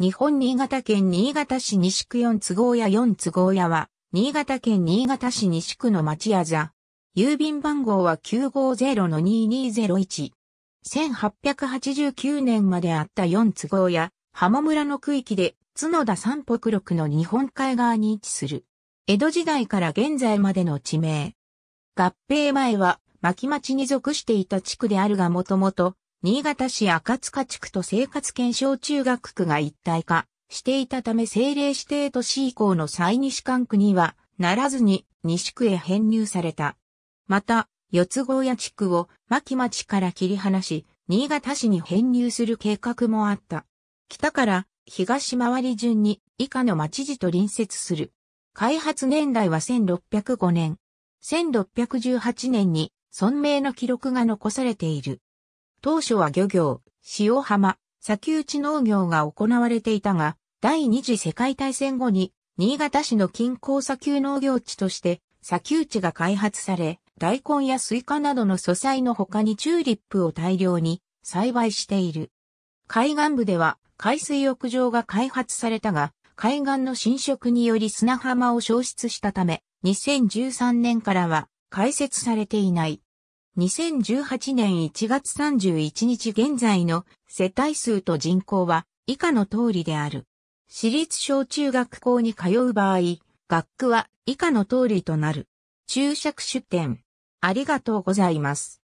日本新潟県新潟市西区四都合屋四都合屋は、新潟県新潟市西区の町屋座。郵便番号は950-2201。1889年まであった四都合屋、浜村の区域で、角田三北六の日本海側に位置する。江戸時代から現在までの地名。合併前は、牧町に属していた地区であるがもともと、新潟市赤塚地区と生活検証中学区が一体化していたため政令指定都市以降の再西管区にはならずに西区へ編入された。また、四つ郷屋地区を牧町から切り離し、新潟市に編入する計画もあった。北から東回り順に以下の町寺と隣接する。開発年代は1605年。1618年に存命の記録が残されている。当初は漁業、塩浜、砂丘地農業が行われていたが、第二次世界大戦後に、新潟市の近郊砂丘農業地として、砂丘地が開発され、大根やスイカなどの素材の他にチューリップを大量に栽培している。海岸部では海水浴場が開発されたが、海岸の浸食により砂浜を消失したため、2013年からは開設されていない。2018年1月31日現在の世帯数と人口は以下の通りである。私立小中学校に通う場合、学区は以下の通りとなる。注釈出典。ありがとうございます。